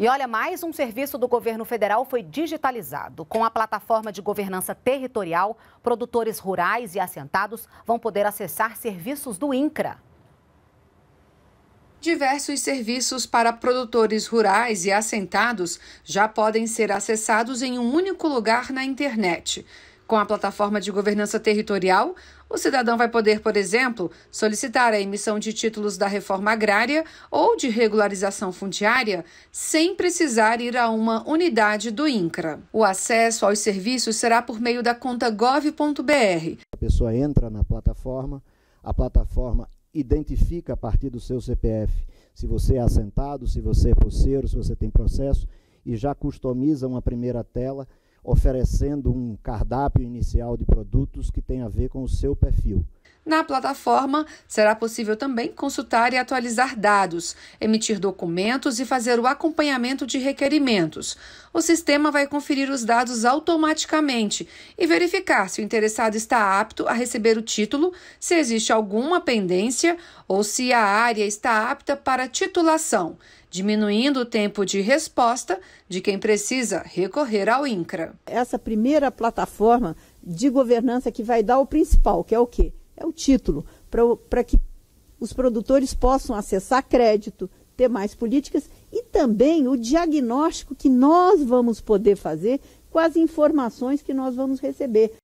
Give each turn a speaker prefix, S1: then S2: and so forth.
S1: E olha, mais um serviço do governo federal foi digitalizado. Com a plataforma de governança territorial, produtores rurais e assentados vão poder acessar serviços do INCRA.
S2: Diversos serviços para produtores rurais e assentados já podem ser acessados em um único lugar na internet. Com a plataforma de governança territorial, o cidadão vai poder, por exemplo, solicitar a emissão de títulos da reforma agrária ou de regularização fundiária sem precisar ir a uma unidade do INCRA. O acesso aos serviços será por meio da conta gov.br.
S3: A pessoa entra na plataforma, a plataforma identifica a partir do seu CPF se você é assentado, se você é posseiro, se você tem processo e já customiza uma primeira tela oferecendo um cardápio inicial de produtos que tem a ver com o seu perfil.
S2: Na plataforma, será possível também consultar e atualizar dados, emitir documentos e fazer o acompanhamento de requerimentos. O sistema vai conferir os dados automaticamente e verificar se o interessado está apto a receber o título, se existe alguma pendência ou se a área está apta para titulação, diminuindo
S4: o tempo de resposta de quem precisa recorrer ao INCRA. Essa primeira plataforma de governança que vai dar o principal, que é o quê? é o título, para que os produtores possam acessar crédito, ter mais políticas e também o diagnóstico que nós vamos poder fazer com as informações que nós vamos receber.